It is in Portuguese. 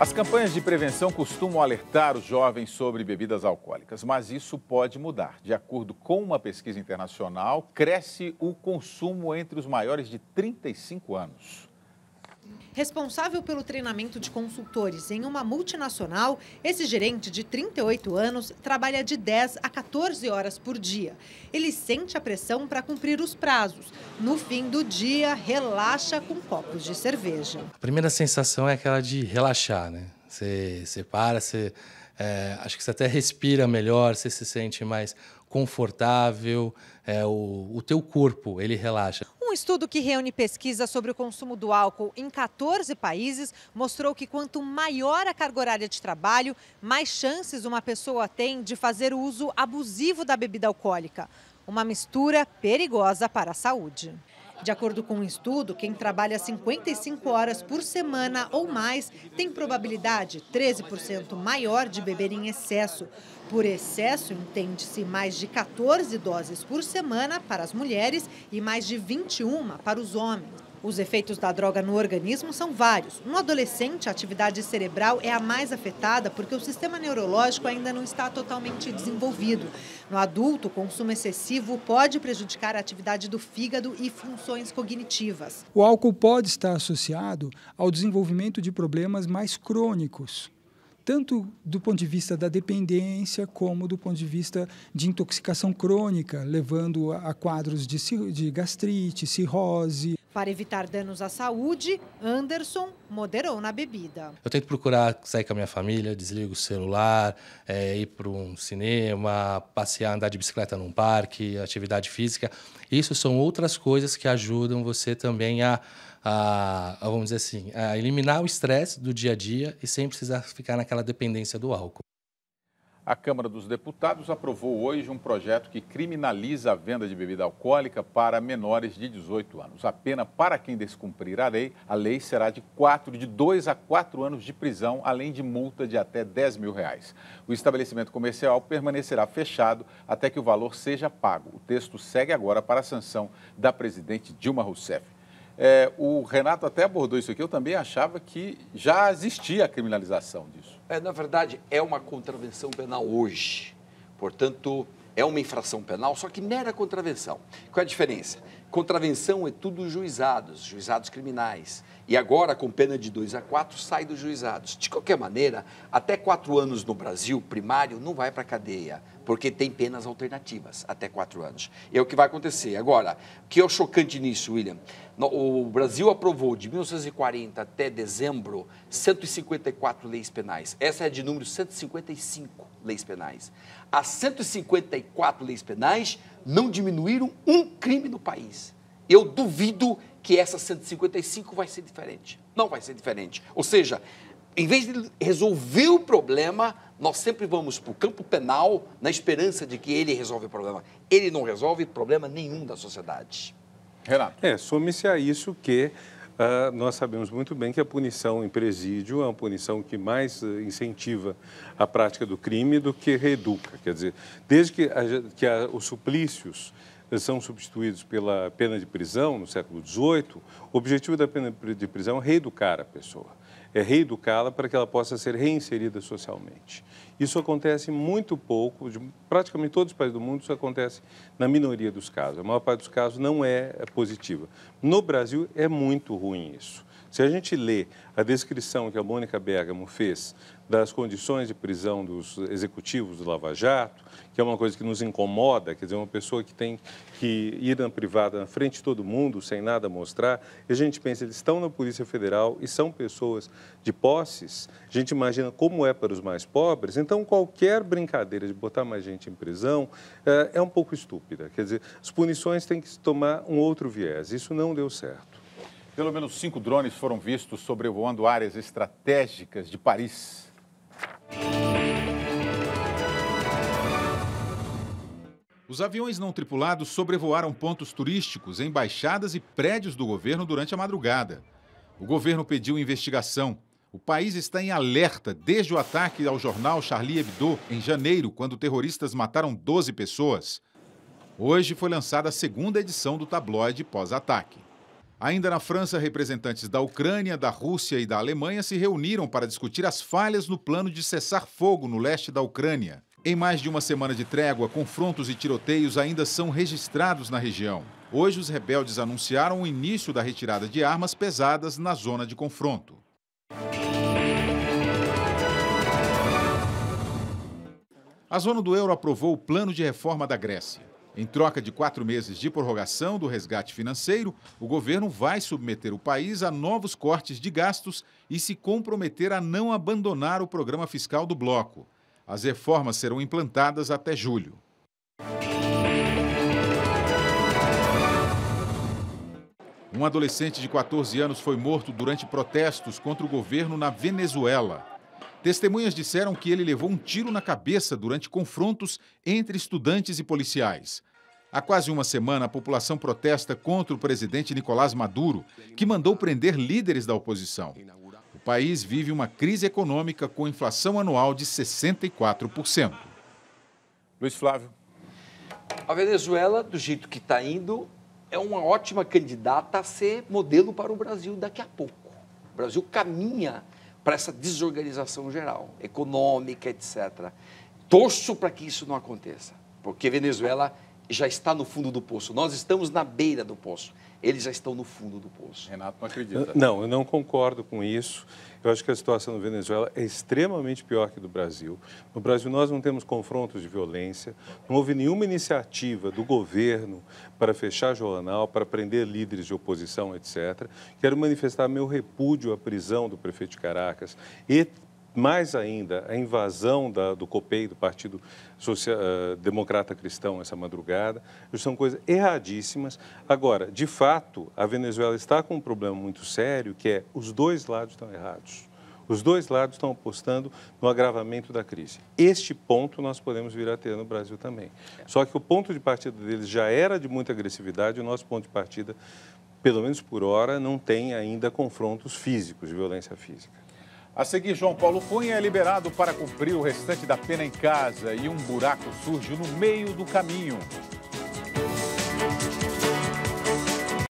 As campanhas de prevenção costumam alertar os jovens sobre bebidas alcoólicas, mas isso pode mudar. De acordo com uma pesquisa internacional, cresce o consumo entre os maiores de 35 anos. Responsável pelo treinamento de consultores em uma multinacional, esse gerente de 38 anos trabalha de 10 a 14 horas por dia. Ele sente a pressão para cumprir os prazos. No fim do dia, relaxa com copos de cerveja. A primeira sensação é aquela de relaxar, né? Você, você para, você, é, acho que você até respira melhor, você se sente mais confortável, é, o, o teu corpo ele relaxa. Um estudo que reúne pesquisas sobre o consumo do álcool em 14 países mostrou que quanto maior a carga horária de trabalho, mais chances uma pessoa tem de fazer o uso abusivo da bebida alcoólica. Uma mistura perigosa para a saúde. De acordo com um estudo, quem trabalha 55 horas por semana ou mais tem probabilidade 13% maior de beber em excesso. Por excesso, entende-se mais de 14 doses por semana para as mulheres e mais de 21 para os homens. Os efeitos da droga no organismo são vários. No adolescente, a atividade cerebral é a mais afetada porque o sistema neurológico ainda não está totalmente desenvolvido. No adulto, o consumo excessivo pode prejudicar a atividade do fígado e funções cognitivas. O álcool pode estar associado ao desenvolvimento de problemas mais crônicos. Tanto do ponto de vista da dependência, como do ponto de vista de intoxicação crônica, levando a quadros de, de gastrite, cirrose. Para evitar danos à saúde, Anderson moderou na bebida. Eu tento procurar sair com a minha família, desligo o celular, é, ir para um cinema, passear, andar de bicicleta num parque, atividade física. Isso são outras coisas que ajudam você também a, a, a vamos dizer assim, a eliminar o estresse do dia a dia e sem precisar ficar naquela dependência do álcool. A Câmara dos Deputados aprovou hoje um projeto que criminaliza a venda de bebida alcoólica para menores de 18 anos. A pena para quem descumprir a lei, a lei será de quatro, de 2 a 4 anos de prisão, além de multa de até 10 mil reais. O estabelecimento comercial permanecerá fechado até que o valor seja pago. O texto segue agora para a sanção da presidente Dilma Rousseff. É, o Renato até abordou isso aqui, eu também achava que já existia a criminalização disso. É, na verdade, é uma contravenção penal hoje. Portanto, é uma infração penal, só que mera contravenção. Qual é a diferença? Contravenção é tudo juizados, juizados criminais. E agora, com pena de 2 a 4, sai dos juizados. De qualquer maneira, até 4 anos no Brasil, primário, não vai para a cadeia, porque tem penas alternativas até 4 anos. É o que vai acontecer. Agora, o que é o chocante nisso, William? O Brasil aprovou de 1940 até dezembro 154 leis penais. Essa é de número 155 leis penais. As 154 leis penais não diminuíram um crime no país. Eu duvido que essa 155 vai ser diferente. Não vai ser diferente. Ou seja, em vez de resolver o problema, nós sempre vamos para o campo penal na esperança de que ele resolve o problema. Ele não resolve problema nenhum da sociedade. Renato. É, some-se a isso que Uh, nós sabemos muito bem que a punição em presídio é uma punição que mais eh, incentiva a prática do crime do que reeduca. Quer dizer, desde que, a, que a, os suplícios eh, são substituídos pela pena de prisão no século XVIII, o objetivo da pena de prisão é reeducar a pessoa é, reeducá-la para que ela possa ser reinserida socialmente. Isso acontece muito pouco, de praticamente todos os países do mundo, isso acontece na minoria dos casos. A maior parte dos casos não é, é positiva. No Brasil, é muito ruim isso. Se a gente lê a descrição que a Mônica Bergamo fez das condições de prisão dos executivos do Lava Jato, que é uma coisa que nos incomoda, quer dizer, uma pessoa que tem que ir na privada na frente de todo mundo, sem nada mostrar, e a gente pensa, eles estão na Polícia Federal e são pessoas de posses, a gente imagina como é para os mais pobres, então qualquer brincadeira de botar mais gente em prisão eh, é um pouco estúpida, quer dizer, as punições têm que tomar um outro viés, isso não deu certo. Pelo menos cinco drones foram vistos sobrevoando áreas estratégicas de Paris. Os aviões não tripulados sobrevoaram pontos turísticos, embaixadas e prédios do governo durante a madrugada. O governo pediu investigação. O país está em alerta desde o ataque ao jornal Charlie Hebdo, em janeiro, quando terroristas mataram 12 pessoas. Hoje foi lançada a segunda edição do tabloide pós-ataque. Ainda na França, representantes da Ucrânia, da Rússia e da Alemanha se reuniram para discutir as falhas no plano de cessar fogo no leste da Ucrânia. Em mais de uma semana de trégua, confrontos e tiroteios ainda são registrados na região. Hoje, os rebeldes anunciaram o início da retirada de armas pesadas na zona de confronto. A zona do euro aprovou o plano de reforma da Grécia. Em troca de quatro meses de prorrogação do resgate financeiro, o governo vai submeter o país a novos cortes de gastos e se comprometer a não abandonar o programa fiscal do bloco. As reformas serão implantadas até julho. Um adolescente de 14 anos foi morto durante protestos contra o governo na Venezuela. Testemunhas disseram que ele levou um tiro na cabeça durante confrontos entre estudantes e policiais. Há quase uma semana, a população protesta contra o presidente Nicolás Maduro, que mandou prender líderes da oposição. O país vive uma crise econômica com inflação anual de 64%. Luiz Flávio. A Venezuela, do jeito que está indo, é uma ótima candidata a ser modelo para o Brasil daqui a pouco. O Brasil caminha para essa desorganização geral, econômica, etc. Torço para que isso não aconteça, porque Venezuela já está no fundo do poço. Nós estamos na beira do poço. Eles já estão no fundo do poço. Renato não acredita. Não, eu não concordo com isso. Eu acho que a situação no Venezuela é extremamente pior que do Brasil. No Brasil, nós não temos confrontos de violência, não houve nenhuma iniciativa do governo para fechar jornal, para prender líderes de oposição, etc. Quero manifestar meu repúdio à prisão do prefeito de Caracas e mais ainda, a invasão da, do COPEI, do Partido Social, uh, eh, Democrata Cristão, essa madrugada, são coisas erradíssimas. Agora, de fato, a Venezuela está com um problema muito sério, que é os dois lados estão errados. Os dois lados estão apostando no agravamento da crise. Este ponto nós podemos vir a ter no Brasil também. Só que o ponto de partida deles já era de muita agressividade, o nosso ponto de partida, pelo menos por hora, não tem ainda confrontos físicos, violência física. A seguir, João Paulo Cunha é liberado para cumprir o restante da pena em casa e um buraco surge no meio do caminho.